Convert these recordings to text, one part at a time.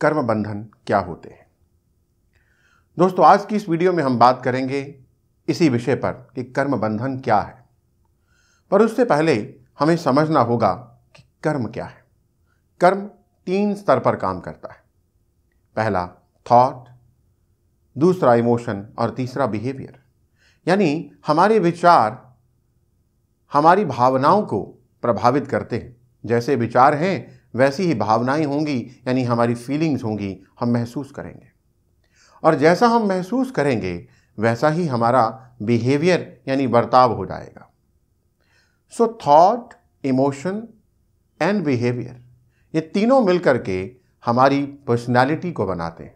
कर्म बंधन क्या होते हैं दोस्तों आज की इस वीडियो में हम बात करेंगे इसी विषय पर कि कर्म बंधन क्या है पर उससे पहले हमें समझना होगा कि कर्म क्या है कर्म तीन स्तर पर काम करता है पहला थॉट दूसरा इमोशन और तीसरा बिहेवियर यानी हमारे विचार हमारी भावनाओं को प्रभावित करते हैं जैसे विचार हैं वैसी ही भावनाएं होंगी यानी हमारी फीलिंग्स होंगी हम महसूस करेंगे और जैसा हम महसूस करेंगे वैसा ही हमारा बिहेवियर यानी बर्ताव हो जाएगा so thought emotion and behaviour ये तीनों मिलकर के हमारी पर्सनालिटी को बनाते हैं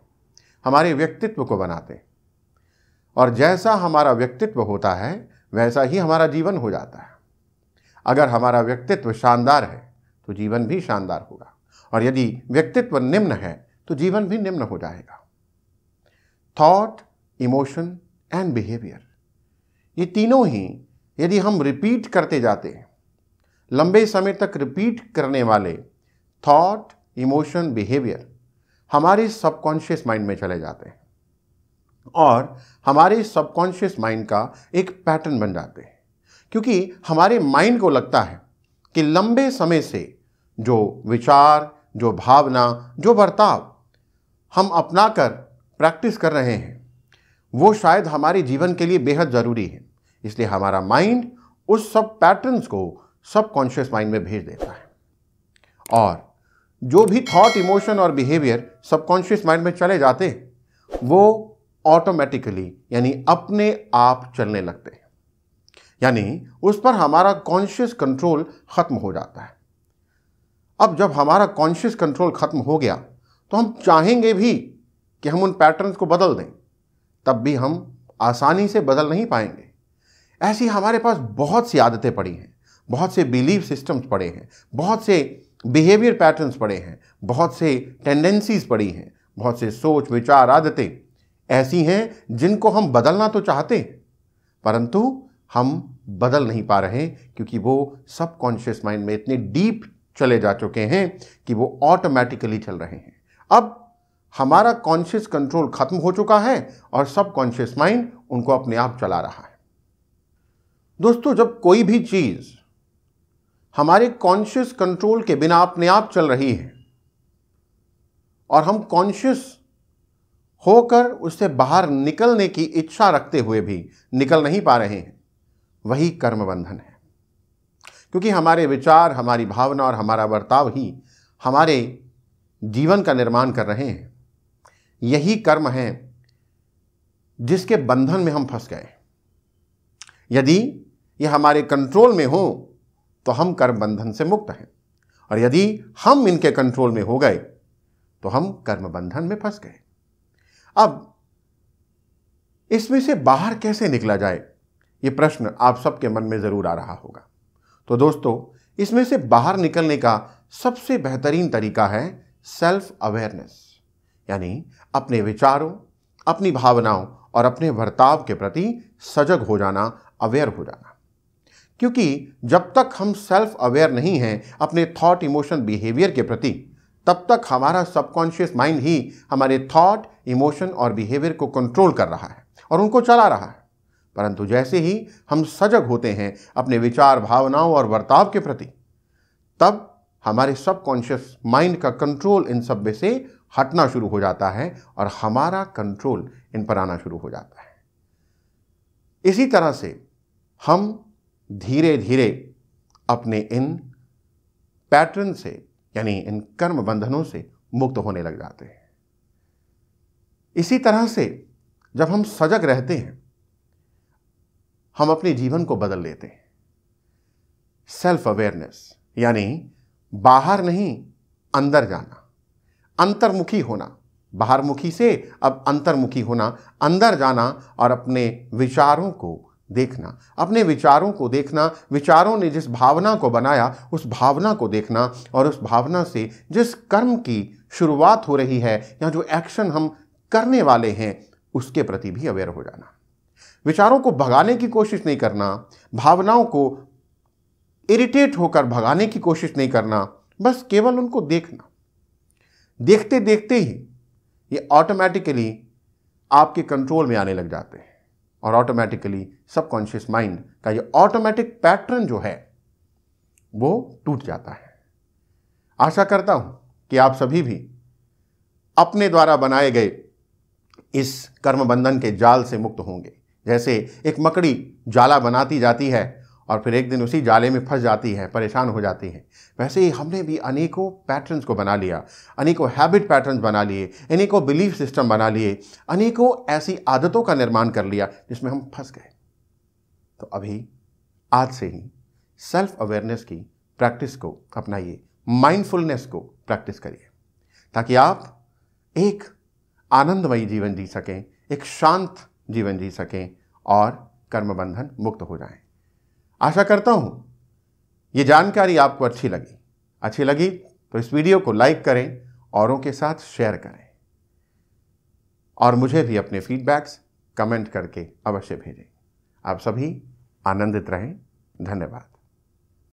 हमारे व्यक्तित्व को बनाते हैं और जैसा हमारा व्यक्तित्व होता है वैसा ही हमारा जीवन हो जाता है अगर हमारा व्यक्तित्व शानदार है तो जीवन भी शानदार होगा और यदि व्यक्तित्व निम्न है तो जीवन भी निम्न हो जाएगा थॉट इमोशन एंड बिहेवियर ये तीनों ही यदि हम रिपीट करते जाते हैं लंबे समय तक रिपीट करने वाले थॉट इमोशन बिहेवियर हमारे सबकॉन्शियस माइंड में चले जाते हैं और हमारे सबकॉन्शियस माइंड का एक पैटर्न बन जाते हैं क्योंकि हमारे माइंड को लगता है कि लंबे समय से जो विचार जो भावना जो बर्ताव हम अपना कर प्रैक्टिस कर रहे हैं वो शायद हमारे जीवन के लिए बेहद ज़रूरी है इसलिए हमारा माइंड उस सब पैटर्न्स को सब कॉन्शियस माइंड में भेज देता है और जो भी थॉट इमोशन और बिहेवियर सबकॉन्शियस माइंड में चले जाते हैं वो ऑटोमेटिकली यानी अपने आप चलने लगते हैं यानी उस पर हमारा कॉन्शियस कंट्रोल ख़त्म हो जाता है अब जब हमारा कॉन्शियस कंट्रोल ख़त्म हो गया तो हम चाहेंगे भी कि हम उन पैटर्न्स को बदल दें तब भी हम आसानी से बदल नहीं पाएंगे ऐसी हमारे पास बहुत सी आदतें पड़ी हैं बहुत से बिलीव सिस्टम्स पड़े हैं बहुत से बिहेवियर पैटर्न्स पड़े हैं बहुत से टेंडेंसीज पड़ी हैं बहुत से सोच विचार आदतें ऐसी हैं जिनको हम बदलना तो चाहते हैं परंतु हम बदल नहीं पा रहे क्योंकि वो सबकॉन्शियस माइंड में इतने डीप चले जा चुके हैं कि वो ऑटोमेटिकली चल रहे हैं अब हमारा कॉन्शियस कंट्रोल खत्म हो चुका है और सब कॉन्शियस माइंड उनको अपने आप चला रहा है दोस्तों जब कोई भी चीज़ हमारे कॉन्शियस कंट्रोल के बिना अपने आप चल रही है और हम कॉन्शियस होकर उससे बाहर निकलने की इच्छा रखते हुए भी निकल नहीं पा रहे हैं वही कर्मबंधन है क्योंकि हमारे विचार हमारी भावना और हमारा बर्ताव ही हमारे जीवन का निर्माण कर रहे हैं यही कर्म हैं जिसके बंधन में हम फंस गए यदि ये हमारे कंट्रोल में हो तो हम कर्म बंधन से मुक्त हैं और यदि हम इनके कंट्रोल में हो गए तो हम कर्म बंधन में फंस गए अब इसमें से बाहर कैसे निकला जाए ये प्रश्न आप सबके मन में ज़रूर आ रहा होगा तो दोस्तों इसमें से बाहर निकलने का सबसे बेहतरीन तरीका है सेल्फ अवेयरनेस यानी अपने विचारों अपनी भावनाओं और अपने बर्ताव के प्रति सजग हो जाना अवेयर हो जाना क्योंकि जब तक हम सेल्फ अवेयर नहीं हैं अपने थॉट इमोशन बिहेवियर के प्रति तब तक हमारा सबकॉन्शियस माइंड ही हमारे थॉट इमोशन और बिहेवियर को कंट्रोल कर रहा है और उनको चला रहा है परंतु जैसे ही हम सजग होते हैं अपने विचार भावनाओं और वर्ताव के प्रति तब हमारे सबकॉन्शियस माइंड का कंट्रोल इन सब में से हटना शुरू हो जाता है और हमारा कंट्रोल इन पर आना शुरू हो जाता है इसी तरह से हम धीरे धीरे अपने इन पैटर्न से यानी इन कर्म बंधनों से मुक्त होने लग जाते हैं इसी तरह से जब हम सजग रहते हैं हम अपने जीवन को बदल लेते हैं सेल्फ अवेयरनेस यानी बाहर नहीं अंदर जाना अंतर्मुखी होना बाहर मुखी से अब अंतर्मुखी होना अंदर जाना और अपने विचारों को देखना अपने विचारों को देखना विचारों ने जिस भावना को बनाया उस भावना को देखना और उस भावना से जिस कर्म की शुरुआत हो रही है या जो एक्शन हम करने वाले हैं उसके प्रति भी अवेयर हो जाना विचारों को भगाने की कोशिश नहीं करना भावनाओं को इरिटेट होकर भगाने की कोशिश नहीं करना बस केवल उनको देखना देखते देखते ही ये ऑटोमेटिकली आपके कंट्रोल में आने लग जाते हैं और ऑटोमेटिकली सबकॉन्शियस माइंड का ये ऑटोमेटिक पैटर्न जो है वो टूट जाता है आशा करता हूं कि आप सभी भी अपने द्वारा बनाए गए इस कर्मबंधन के जाल से मुक्त होंगे जैसे एक मकड़ी जाला बनाती जाती है और फिर एक दिन उसी जाले में फंस जाती है परेशान हो जाती है वैसे ही हमने भी अनेकों पैटर्न्स को बना लिया अनेकों हैबिट पैटर्न्स बना लिए अनेकों बिलीफ सिस्टम बना लिए अनेकों ऐसी आदतों का निर्माण कर लिया जिसमें हम फंस गए तो अभी आज से ही सेल्फ अवेयरनेस की प्रैक्टिस को अपनाइए माइंडफुलनेस को प्रैक्टिस करिए ताकि आप एक आनंदमयी जीवन जी सकें एक शांत जीवन जी सकें और कर्मबंधन मुक्त हो जाएं। आशा करता हूं ये जानकारी आपको अच्छी लगी अच्छी लगी तो इस वीडियो को लाइक करें औरों के साथ शेयर करें और मुझे भी अपने फीडबैक्स कमेंट करके अवश्य भेजें आप सभी आनंदित रहें धन्यवाद